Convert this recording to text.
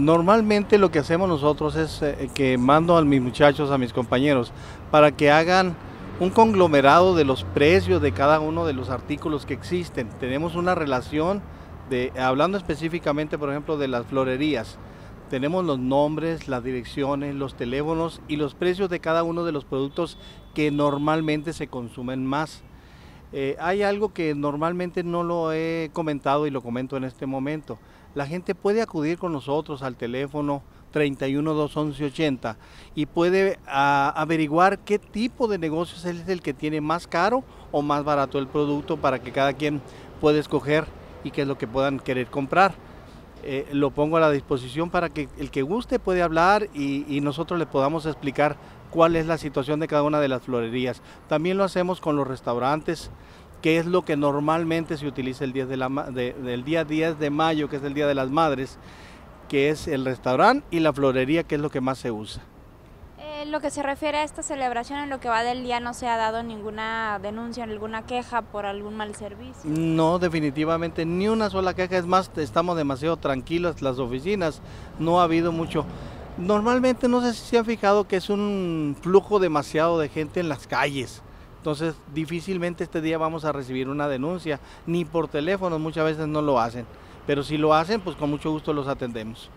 Normalmente lo que hacemos nosotros es eh, que mando a mis muchachos, a mis compañeros, para que hagan un conglomerado de los precios de cada uno de los artículos que existen. Tenemos una relación de, hablando específicamente, por ejemplo, de las florerías. Tenemos los nombres, las direcciones, los teléfonos y los precios de cada uno de los productos que normalmente se consumen más. Eh, hay algo que normalmente no lo he comentado y lo comento en este momento. La gente puede acudir con nosotros al teléfono 31 y puede ah, averiguar qué tipo de negocios es el que tiene más caro o más barato el producto para que cada quien pueda escoger y qué es lo que puedan querer comprar. Eh, lo pongo a la disposición para que el que guste puede hablar y, nosotros le podamos explicar cuál es la situación de cada una de las florerías. También lo hacemos con los restaurantes, que es lo que normalmente se utiliza el del día 10 de mayo, que es el Día de las Madres, que es el restaurante y la florería, que es lo que más se usa. En lo que se refiere a esta celebración, en lo que va del día no se ha dado ninguna denuncia, ninguna queja por algún mal servicio. No, definitivamente ni una sola queja, es más, estamos demasiado tranquilos las oficinas, no ha habido mucho. Normalmente no sé si se han fijado que es un flujo demasiado de gente en las calles. Entonces difícilmente este día vamos a recibir una denuncia, ni por teléfono muchas veces no lo hacen. Pero si lo hacen, pues con mucho gusto los atendemos.